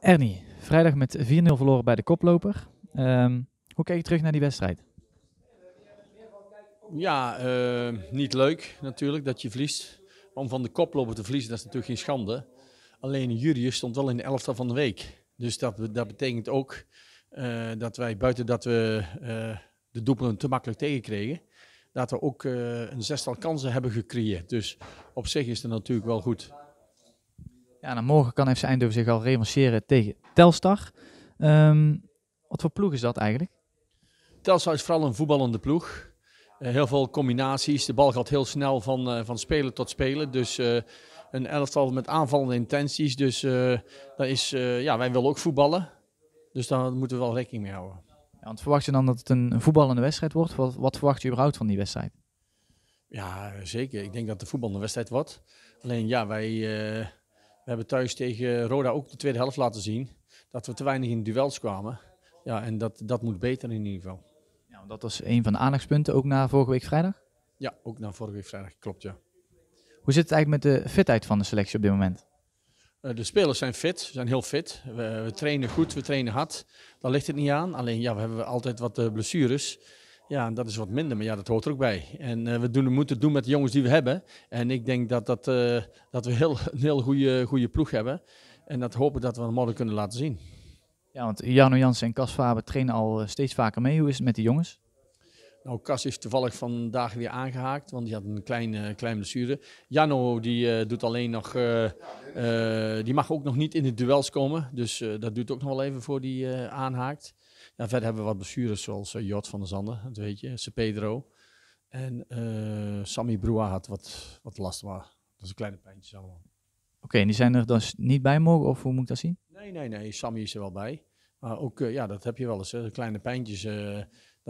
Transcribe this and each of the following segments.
Ernie, vrijdag met 4-0 verloren bij de koploper. Ehm, hoe keek je terug naar die wedstrijd? Ja, eh, niet leuk natuurlijk dat je verliest. om van de koploper te verliezen, dat is natuurlijk geen schande. Alleen Jurius stond wel in de elftal van de week. Dus dat, dat betekent ook eh, dat wij buiten dat we eh, de doelpunten te makkelijk tegenkregen, dat we ook een zestal kansen hebben gecreëerd. Dus op zich is het natuurlijk wel goed. Ja, dan nou, morgen kan FC Eindhoven zich al revancheren tegen Telstar. Ehm, wat voor ploeg is dat eigenlijk? Telstar is vooral een voetballende ploeg. Eh, heel veel combinaties. De bal gaat heel snel van, uh, van speler tot speler. Dus eh, een elftal met aanvallende intenties. Dus dat is, ja, wij willen ook voetballen. Dus daar moeten we wel rekening mee houden. Ja, want verwacht je dan dat het een voetballende wedstrijd wordt? Wat, wat verwacht je überhaupt van die wedstrijd? Ja, zeker. Ik denk dat het een voetballende wedstrijd wordt. Alleen ja, wij, we hebben thuis tegen Roda ook de tweede helft laten zien dat we te weinig in duels kwamen. Ja, en dat, dat moet beter in ieder geval. Ja, dat was een van de aandachtspunten, ook na vorige week vrijdag? Ja, ook na vorige week vrijdag, klopt ja. Hoe zit het eigenlijk met de fitheid van de selectie op dit moment? Eh, de spelers zijn fit, zijn heel fit. We, trainen goed, we trainen hard. Daar ligt het niet aan. Alleen ja, we hebben altijd wat eh, blessures. Ja, dat is wat minder, maar ja, dat hoort er ook bij. En eh, we, doen, moeten het doen met de jongens die we hebben. En ik denk dat, dat, eh, dat we heel, een heel goede, goede ploeg hebben. En dat hopen dat we hem morgen kunnen laten zien. Ja, want Jano Jansen en Kas Faber trainen al eh, steeds vaker mee. Hoe is het met de jongens? Nou, Cas is toevallig vandaag weer aangehaakt, want die had een kleine, klein blessure. Jano die eh, doet alleen nog, eh, eh, die mag ook nog niet in de duels komen. Dus dat duurt ook nog wel even voor die aanhaakt. Ja, verder hebben we wat blessures zoals Jot van der Zanden, dat weet je, Se Pedro. En Sammy Brua had wat, wat last, maar dat is een kleine pijntje. allemaal. Oké, en die zijn er dan dus niet bij mogen, of hoe moet ik dat zien? Nee, nee, nee. Sammy is er wel bij. Maar ook, ja, dat heb je wel eens. Hè. kleine pijntjes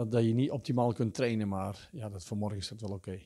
dat, je niet optimaal kunt trainen. Maar ja, dat, vanmorgen is dat wel oké.